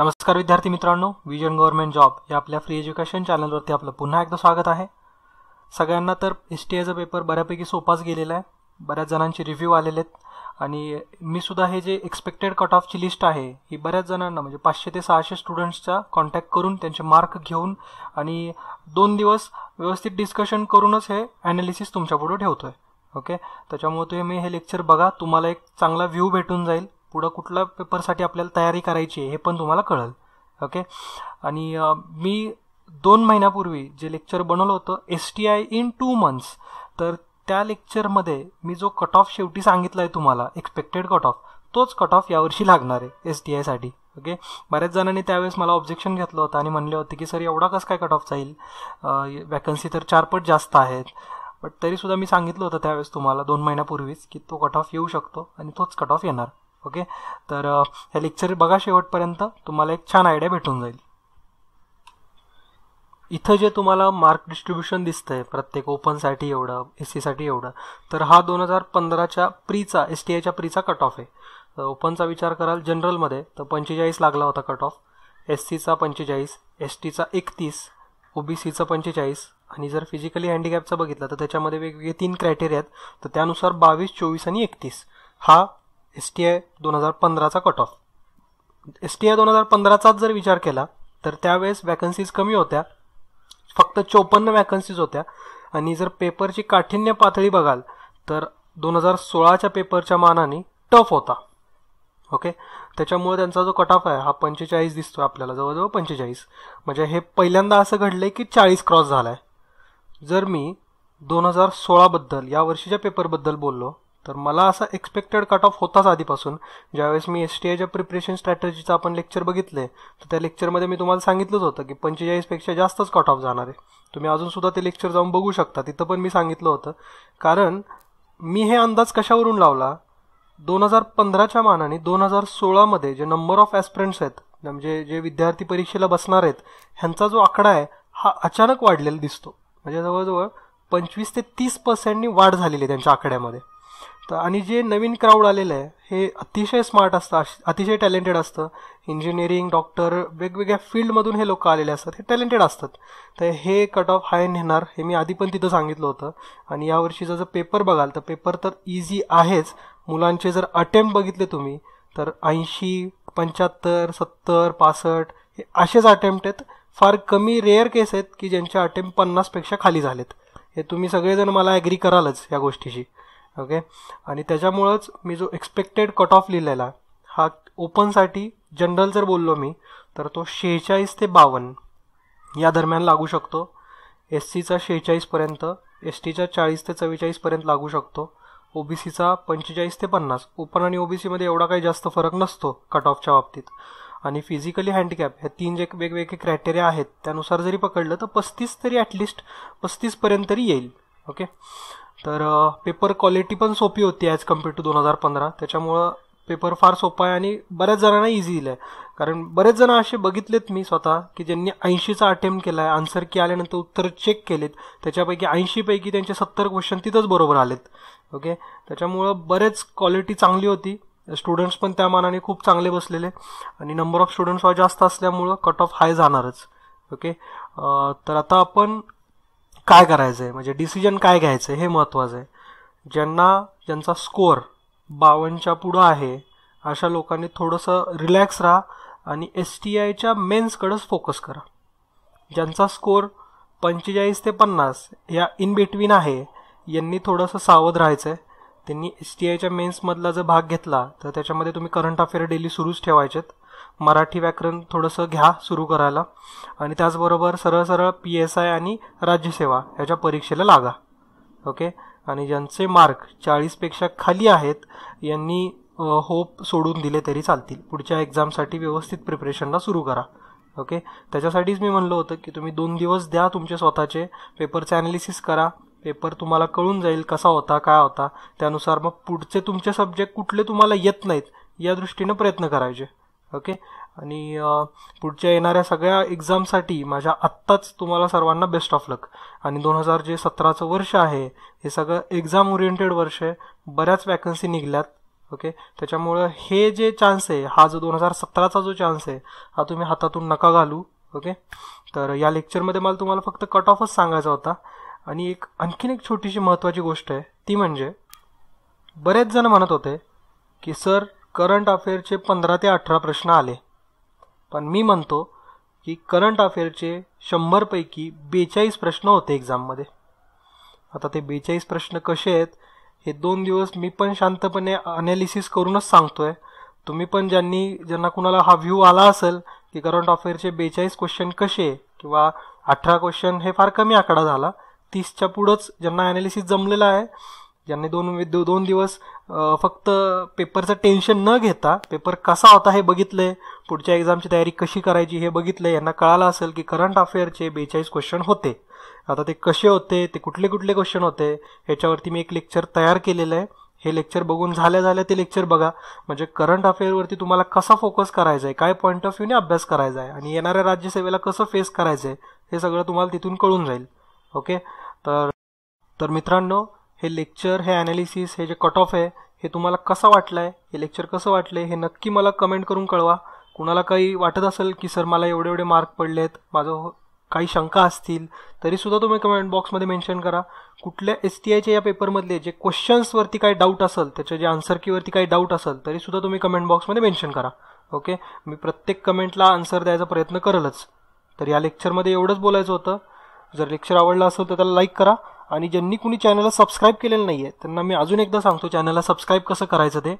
नमस्कार विद्यार्थी मित्रांनो विजन गव्हर्नमेंट जॉब या आपल्या फ्री एज्युकेशन चॅनलवरती आपलं पुन्हा एकदा स्वागत आहे सगळ्यांना तर एस टी आयचा पेपर बऱ्यापैकी सोपाच गेलेला आहे बऱ्याच जणांचे रिव्ह्यू आलेले आहेत आणि मी सुद्धा हे जे एक्सपेक्टेड कट ऑफची लिस्ट आहे ही बऱ्याच जणांना म्हणजे पाचशे ते सहाशे स्टुडंट्सचा कॉन्टॅक्ट करून त्यांचे मार्क घेऊन आणि दोन दिवस व्यवस्थित डिस्कशन करूनच हे ॲनालिसिस तुमच्यापुढे ठेवतो आहे ओके त्याच्यामुळे तुम्ही हे लेक्चर बघा तुम्हाला एक चांगला व्ह्यू भेटून जाईल पुढं कुठल्या पेपरसाठी आपल्याला तयारी करायची आहे हे पण तुम्हाला कळेल ओके आणि मी दोन महिन्यापूर्वी जे लेक्चर बनवलं होतं S T I in two months तर त्या लेक्चरमध्ये मी जो कट ऑफ शेवटी सांगितला आहे तुम्हाला एक्सपेक्टेड कट ऑफ तोच कट ऑफ यावर्षी लागणार आहे एस टी आयसाठी ओके बऱ्याच जणांनी त्यावेळेस मला ऑब्जेक्शन घेतलं होतं आणि म्हणले होते की सर एवढा कसं काय कट ऑफ जाईल वॅकन्सी तर चारपट जास्त आहेत बट तरीसुद्धा मी सांगितलं होतं त्यावेळेस तुम्हाला दोन महिन्यापूर्वीच की तो कट ऑफ येऊ शकतो आणि तोच कट ऑफ येणार ओके तर हे लेक्चर बघा शेवटपर्यंत तुम्हाला एक छान आयडिया भेटून जाईल इथं जे तुम्हाला मार्क डिस्ट्रीब्युशन दिसतंय प्रत्येक ओपनसाठी एवढं एस सीसाठी एवढं तर हा दोन हजार पंधराच्या प्रीचा एस टी आयच्या प्रीचा कट ऑफ आहे ओपनचा विचार कराल जनरलमध्ये तर पंचेचाळीस लागला होता कट ऑफ एस सीचा पंचेचाळीस एस टीचा एकतीस सीचा पंचेचाळीस आणि जर फिजिकली हँडिकॅपचं बघितलं तर त्याच्यामध्ये वेगवेगळे तीन क्रायटेरिया आहेत तर त्यानुसार बावीस चोवीस आणि एकतीस हा एस टी आय दोन हजार पंधराचा cut off S T I दोन हजार पंधराचाच जर विचार केला तर त्यावेळेस वॅकन्सीज कमी होत्या फक्त चोपन्न वॅकन्सीज होत्या आणि जर पेपरची काठिण्य पातळी बघाल तर दोन हजार सोळाच्या पेपरच्या मानाने टफ होता ओके त्याच्यामुळे त्यांचा जो कट ऑफ आहे हा पंचेचाळीस दिसतो आपल्याला जवळजवळ पंचेचाळीस म्हणजे हे पहिल्यांदा असं घडलं आहे की चाळीस क्रॉस झाला आहे जर मी दोन हजार सोळाबद्दल या वर्षीच्या पेपरबद्दल बोललो तर मला असा एक्सपेक्टेड कट ऑफ होताच आधीपासून ज्यावेळेस मी एस टी आयच्या प्रिपरेशन स्ट्रॅटजीचं आपण लेक्चर बघितले तर त्या लेक्चरमध्ये मी तुम्हाला सांगितलंच होतं की पंचेचाळीसपेक्षा जास्तच कट ऑफ जाणार आहे तुम्ही अजूनसुद्धा ते लेक्चर जाऊन बघू शकता तिथं पण मी सांगितलं होतं कारण मी हे अंदाज कशावरून लावला दोन हजार पंधराच्या मानाने दोन हजार सोळामध्ये जे नंबर ऑफ ॲस्पिरंट्स आहेत म्हणजे जे विद्यार्थी परीक्षेला बसणार आहेत ह्यांचा जो आकडा आहे हा अचानक वाढलेला दिसतो म्हणजे जवळजवळ पंचवीस ते तीस पर्सेंटनी वाढ झालेली आहे त्यांच्या आकड्यामध्ये तर आणि जे नवीन क्राऊड आलेलं आहे हे अतिशय स्मार्ट असतं अतिशय टॅलेंटेड असतं इंजिनिअरिंग डॉक्टर वेगवेगळ्या फील्डमधून हे लोक आलेले असतात हे टॅलेंटेड असतात तर हे कट ऑफ हाय नेणार हे मी आधी पण तिथं सांगितलं होतं आणि यावर्षी जर पेपर बघाल तर पेपर तर इझी आहेच मुलांचे जर अटेम्प्ट बघितले तुम्ही तर ऐंशी पंच्याहत्तर सत्तर पासष्ट हे असेच अटेम्प्ट आहेत फार कमी रेअर केस आहेत की ज्यांच्या अटेम्प्ट पन्नासपेक्षा खाली झालेत हे तुम्ही सगळेजण मला ॲग्री करालच या गोष्टीशी ओके आणि त्याच्यामुळंच मी जो एक्सपेक्टेड कट ऑफ लिहिलेला हा ओपनसाठी जनरल जर बोललो मी तर तो शेहेचाळीस ते बावन्न या दरम्यान लागू शकतो एस सीचा शेहेचाळीसपर्यंत एस टीचा चाळीस ते चव्वेचाळीसपर्यंत लागू शकतो सीचा पंचेचाळीस ते पन्नास ओपन आणि सीमध्ये एवढा काही जास्त फरक नसतो कट ऑफच्या बाबतीत आणि फिजिकली हँडिकॅप ह्या तीन जे वेगवेगळे क्रायटेरिया आहेत त्यानुसार जरी पकडलं तर पस्तीस तरी ॲटलिस्ट पस्तीसपर्यंत तरी येईल ओके तर पेपर क्वालिटी पण सोपी होती ॲज कम्पेअर टू दोन हजार पंधरा त्याच्यामुळं पेपर फार सोपा आहे आणि बऱ्याच जणांना इझी आहे कारण बरेच जण असे बघितलेत मी स्वतः की ज्यांनी ऐंशीचा अटेम्प्ट केला आहे आन्सर की आल्यानंतर उत्तर चेक केलेत त्याच्यापैकी ऐंशीपैकी त्यांचे सत्तर क्वेश्चन तिथंच बरोबर आलेत ओके त्याच्यामुळं बरेच क्वालिटी चांगली होती स्टुडंट्स पण त्या मानाने खूप चांगले बसलेले आणि नंबर ऑफ स्टुडंट्स जास्त असल्यामुळं कट ऑफ हाय जाणारच ओके तर आता आपण काय करायचं आहे म्हणजे डिसिजन काय घ्यायचं हे महत्त्वाचं आहे ज्यांना ज्यांचा स्कोअर बावनच्या पुढं आहे अशा लोकांनी थोडंसं रिलॅक्स राहा आणि एस टी आयच्या मेन्सकडंच फोकस करा ज्यांचा स्कोअर पंचेचाळीस ते पन्नास या इन बिटवीन आहे यांनी थोडंसं सावध राहायचं आहे त्यांनी एस टी आयच्या मेन्समधला जर भाग घेतला तर त्याच्यामध्ये तुम्ही करंट अफेअर डेली सुरूच ठेवायचेत मराठी व्याकरण थोडंसं घ्या सुरू करायला आणि त्याचबरोबर सरळ सरळ पी एस आय आणि राज्यसेवा ह्याच्या परीक्षेला लागा ओके आणि ज्यांचे मार्क चाळीसपेक्षा खाली आहेत यांनी होप सोडून दिले तरी चालतील पुढच्या एक्झामसाठी व्यवस्थित प्रिपरेशनला सुरू करा ओके त्याच्यासाठीच मी म्हणलं होतं की तुम्ही दोन दिवस द्या तुमचे स्वतःचे पेपरचे ॲनालिसिस करा पेपर तुम्हाला कळून जाईल कसा होता काय होता त्यानुसार मग पुढचे तुमचे सब्जेक्ट कुठले तुम्हाला येत नाहीत या दृष्टीनं प्रयत्न करायचे ओके आणि पुढच्या येणाऱ्या सगळ्या एक्झामसाठी माझ्या आत्ताच तुम्हाला सर्वांना बेस्ट ऑफ लक आणि दोन हजार जे सतराचं वर्ष आहे हे सगळं एक्झाम ओरिएंटेड वर्ष आहे बऱ्याच वॅकन्सी निघल्यात ओके त्याच्यामुळं हे जे चान्स आहे हा जो दोन हजार सतराचा जो चान्स आहे हा तुम्ही हातातून नका घालू ओके तर या लेक्चरमध्ये मला तुम्हाला फक्त कट ऑफच सांगायचा होता आणि एक आणखीन एक छोटीशी महत्त्वाची गोष्ट आहे ती म्हणजे बरेच जण म्हणत होते की सर करंट अफेअरचे पंधरा ते अठरा प्रश्न आले पण मी म्हणतो की करंट अफेअरचे शंभरपैकी बेचाळीस प्रश्न होते एक्झाममध्ये आता ते बेचाळीस प्रश्न कसे आहेत हे दोन दिवस मी पण शांतपणे अनालिसिस करूनच सांगतोय तुम्ही पण ज्यांनी ज्यांना कुणाला हा व्ह्यू आला असेल की करंट अफेअरचे बेचाळीस क्वेश्चन कसे किंवा अठरा क्वेश्चन हे फार कमी आकडा झाला तीसच्या पुढंच ज्यांना ॲनालिसिस जमलेलं आहे ज्यांनी दोन दोन दिवस फक्त पेपरचं टेन्शन न घेता पेपर कसा होता हे बघितले पुढच्या एक्झामची तयारी कशी करायची हे बघितले यांना कळालं असेल की करंट अफेअरचे बेचाळीस क्वेश्चन होते आता ते कसे होते ते कुठले कुठले क्वेश्चन होते ह्याच्यावरती मी एक लेक्चर तयार केलेलं आहे हे लेक्चर बघून झाल्या झाल्या ते लेक्चर बघा म्हणजे करंट अफेअरवरती तुम्हाला कसा फोकस करायचा आहे काय पॉईंट ऑफ व्ह्यूने अभ्यास करायचा आहे आणि येणाऱ्या राज्यसेवेला कसं फेस करायचं आहे हे सगळं तुम्हाला तिथून कळून जाईल ओके तर तर मित्रांनो हे लेक्चर हे ॲनालिसिस हे जे कट ऑफ आहे हे तुम्हाला कसं वाटलं आहे हे लेक्चर कसं वाटलं आहे हे नक्की मला कमेंट करून कळवा कुणाला काही वाटत असेल की सर मला एवढे एवढे मार्क पडले आहेत माझं हो, काही शंका असतील तरीसुद्धा तुम्ही कमेंट बॉक्समध्ये मेन्शन करा कुठल्या एस टी आयच्या या पेपरमधले जे क्वेश्चन्सवरती काही डाऊट असेल त्याच्या जे आन्सर कीवरती काही डाऊट असेल तरीसुद्धा तुम्ही कमेंट बॉक्समध्ये मेन्शन करा ओके मी प्रत्येक कमेंटला आन्सर द्यायचा प्रयत्न करेलच तर या लेक्चरमध्ये एवढंच बोलायचं होतं जर लेक्चर आवडलं असेल तर त्याला लाईक करा आणि ज्यांनी कुणी चॅनलला सबस्क्राईब केलेलं नाही आहे त्यांना मी अजून एकदा सांगतो चॅनलला सबस्क्राईब कसं करायचं ते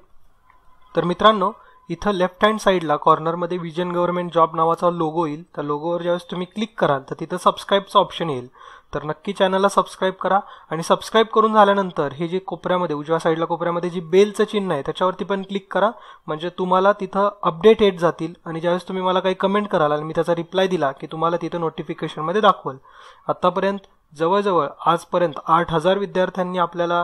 तर मित्रांनो इथं लेफ्ट हँड साईडला कॉर्नरमध्ये विजन गव्हर्नमेंट जॉब नावाचा लोगो येईल त्या लोगोवर ज्यावेळेस तुम्ही क्लिक कराल तर तिथं सबस्क्राईबचं ऑप्शन येईल तर नक्की चॅनलला सबस्क्राईब करा आणि सबस्क्राईब करून झाल्यानंतर हे जे कोपऱ्यामध्ये उजव्या साईडला कोपऱ्यामध्ये जी बेलचं चिन्ह आहे त्याच्यावरती पण क्लिक करा म्हणजे तुम्हाला तिथं अपडेट येत जातील आणि ज्यावेळेस तुम्ही मला काही कमेंट कराल आणि मी त्याचा रिप्लाय दिला की तुम्हाला तिथं नोटिफिकेशनमध्ये दाखवाल आत्तापर्यंत जवळजवळ आजपर्यंत आठ हजार विद्यार्थ्यांनी आपल्याला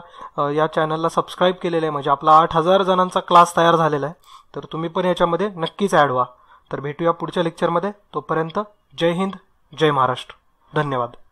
या चॅनलला सबस्क्राईब केलेलं आहे म्हणजे आपला आठ हजार जणांचा क्लास तयार झालेला आहे तर तुम्ही पण याच्यामध्ये नक्कीच ॲड व्हा तर भेटूया पुढच्या लेक्चरमध्ये तोपर्यंत जय हिंद जय महाराष्ट्र धन्यवाद